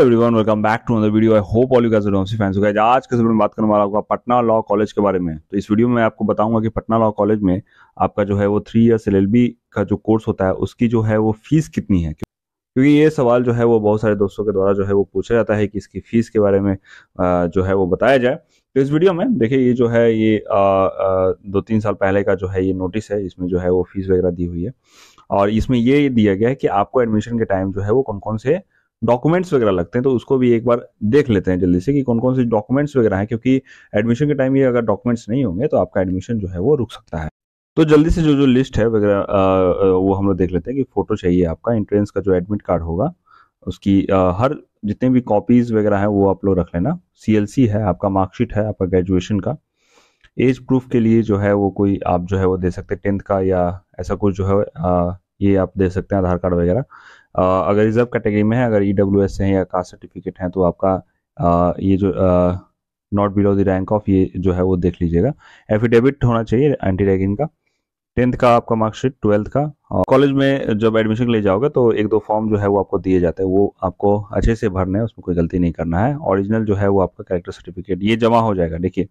everyone welcome back to another video I hope all you guys are डोमसी fans हो guys आज के video में बात करने वाला हूं आपका पटना लॉ कॉलेज के बारे में तो इस वीडियो में मैं आपको बताऊंगा कि पटना लॉ कॉलेज में आपका जो है वो थ्री ईयर्स एलएलबी का जो कोर्स होता है उसकी जो है वो फीस कितनी है क्योंकि ये सवाल जो है वो बहुत सारे दोस्तों के द्वारा जो है वो पूछा जाता है कि इसकी फीस के बारे में जो है वो बताया जाए तो इस वीडियो में देखिए ये जो है ये दो तीन साल पहले का जो है ये नोटिस है इसमें जो है वो फीस वगैरह दी हुई है और इसमें ये दिया गया है कि आपको एडमिशन के टाइम जो है वो कौन कौन से डॉक्यूमेंट्स वगैरह लगते हैं तो उसको भी एक बार देख लेते हैं जल्दी से कि कौन कौन से डॉक्यूमेंट्स वगैरह हैं क्योंकि एडमिशन के टाइम ये अगर डॉक्यूमेंट्स नहीं होंगे तो आपका एडमिशन जो है वो रुक सकता है तो जल्दी से जो जो लिस्ट है वगैरह वो हम लोग देख लेते हैं कि फ़ोटो चाहिए आपका एंट्रेंस का जो एडमिट कार्ड होगा उसकी आ, हर जितने भी कॉपीज़ वगैरह है वो आप लोग रख लेना सी है आपका मार्कशीट है आपका ग्रेजुएशन का एज प्रूफ के लिए जो है वो कोई आप जो है वो दे सकते हैं टेंथ का या ऐसा कुछ जो है ये आप दे सकते हैं आधार कार्ड वगैरह अगर रिजर्व कैटेगरी में है अगर ई डब्ल्यू एस है या कास्ट सर्टिफिकेट है तो आपका आ, ये जो not below the rank of ये जो है वो देख लीजिएगा एफिडेविट होना चाहिए एंटी रैगिंग का टेंथ का आपका मार्कशीट ट्वेल्थ का और कॉलेज में जब एडमिशन ले जाओगे तो एक दो फॉर्म जो है वो आपको दिए जाते हैं वो आपको अच्छे से भरना है उसमें कोई गलती नहीं करना है ओरिजिनल जो है वो आपका कैरेक्टर सर्टिफिकेट ये जमा हो जाएगा देखिए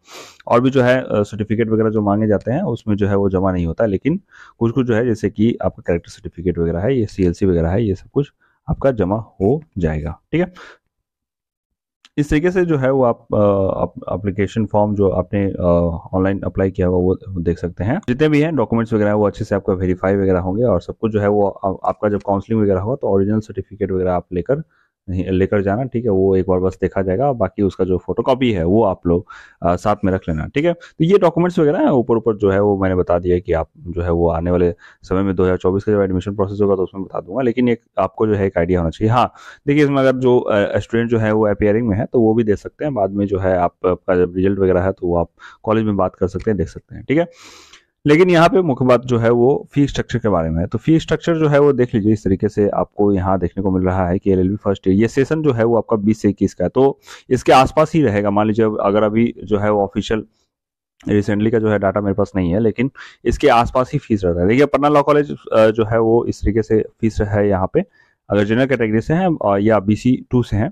और भी जो है सर्टिफिकेट वगैरह जो मांगे जाते हैं उसमें जो है वो जमा नहीं होता लेकिन कुछ कुछ जो है जैसे कि आपका कैरेक्टर सर्टिफिकेट वगैरह है ये सी वगैरह है ये सब कुछ आपका जमा हो जाएगा ठीक है इस तरीके से जो है वो आप अप्लीकेशन फॉर्म जो आपने ऑनलाइन अप्लाई किया हुआ वो देख सकते हैं जितने भी हैं डॉक्यूमेंट्स वगैरह वो अच्छे से आपका वेरीफाई वगैरह होंगे और सब कुछ जो है वो आपका जब काउंसलिंग वगैरह होगा तो ओरिजिनल सर्टिफिकेट वगैरह आप लेकर लेकर जाना ठीक है वो एक बार बस देखा जाएगा बाकी उसका जो फोटोकॉपी है वो आप लोग साथ में रख लेना ठीक है तो ये डॉक्यूमेंट्स वगैरह है ऊपर ऊपर जो है वो मैंने बता दिया कि आप जो है वो आने वाले समय में 2024 का जब एडमिशन प्रोसेस होगा तो उसमें बता दूंगा लेकिन एक आपको जो है एक आइडिया होना चाहिए हाँ देखिए इसमें अगर जो स्टूडेंट जो है वो अपेयरिंग में है तो वो भी दे सकते हैं बाद में जो है आपका जब रिजल्ट वगैरह है तो वो आप कॉलेज में बात कर सकते हैं देख सकते हैं ठीक है लेकिन यहाँ पे मुख्य बात जो है वो फी स्ट्रक्चर के बारे में है तो फी स्ट्रक्चर जो है वो देख लीजिए इस तरीके से आपको यहाँ देखने को मिल रहा है कि एल फर्स्ट ईयर ये सेशन जो है वो आपका बीस से इक्कीस का है तो इसके आसपास ही रहेगा मान लीजिए अगर अभी जो है वो ऑफिशियल रिसेंटली का जो है डाटा मेरे पास नहीं है लेकिन इसके आसपास ही फीस रहता है देखिए पन्ना लॉ कॉलेज जो है वो इस तरीके से फीस है यहाँ पे अगर जनरल कैटेगरी से है या बी सी टू से है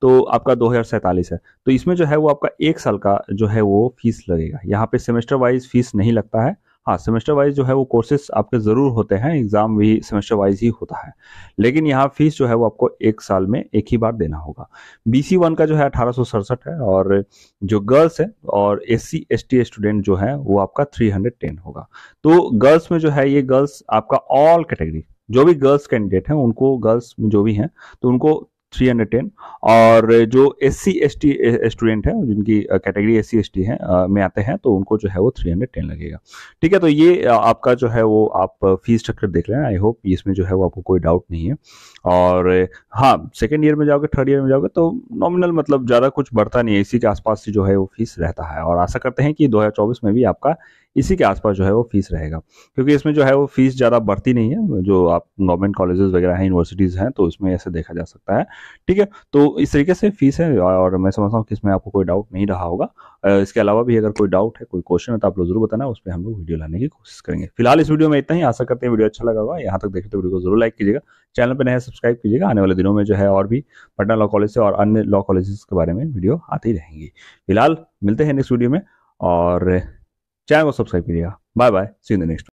तो आपका दो हज़ार सैतालीस है तो इसमें जो है वो आपका एक साल का जो है वो फीस लगेगा यहाँ पे सेमेस्टर वाइज फीस नहीं लगता है हाँ सेमेस्टर वाइज जो है वो कोर्सेज आपके ज़रूर होते हैं एग्ज़ाम भी सेमेस्टर वाइज ही होता है लेकिन यहाँ फीस जो है वो आपको एक साल में एक ही बार देना होगा बी सी वन का जो है अठारह है और जो गर्ल्स है और S C S T student जो है वो आपका थ्री हंड्रेड टेन होगा तो गर्ल्स में जो है ये गर्ल्स आपका ऑल कैटेगरी जो भी गर्ल्स कैंडिडेट हैं उनको गर्ल्स जो भी हैं तो उनको 310 और जो S C S T student है जिनकी category S C S T है में आते हैं तो उनको जो है वो 310 लगेगा ठीक है तो ये eh, आपका जो है वो आप फीस eh, स्ट्रक्चर देख हैं आई होप इसमें जो है वो आपको कोई डाउट नहीं है और eh, हाँ सेकेंड ईयर में जाओगे थर्ड ईयर में जाओगे तो नॉमिनल मतलब ज़्यादा कुछ बढ़ता नहीं है इसी के आसपास से जो है वो फीस रहता है और आशा करते हैं कि दो में भी आपका इसी के आसपास जो है वो फीस रहेगा क्योंकि इसमें जो है वो फीस ज़्यादा बढ़ती नहीं है जो आप गवर्नमेंट कॉलेज वगैरह हैं यूनिवर्सिटीज़ हैं तो इसमें ऐसे देखा जा सकता है ठीक है तो इस तरीके से फीस है और मैं समझता हूँ कि इसमें आपको कोई डाउट नहीं रहा होगा इसके अलावा भी अगर कोई डाउट है कोई क्वेश्चन है तो आप लोग जरूर बताना उस पर हम लोग वीडियो लाने की कोशिश करेंगे फिलहाल इस वीडियो में इतना ही आशा करते हैं वीडियो अच्छा लगा हुआ यहाँ तक देखते वीडियो को जरूर लाइक कीजिएगा चैनल पर नया सब्सक्राइब कीजिएगा आने वाले दिनों में जो है और भी पटना लॉ कॉलेज से और अन्य लॉ कॉलेज के बारे में वीडियो आती रहेंगी फिलहाल मिलते हैं नेक्स्ट वीडियो में और चैनल को सब्सक्राइब कीजिएगा bye bye see the next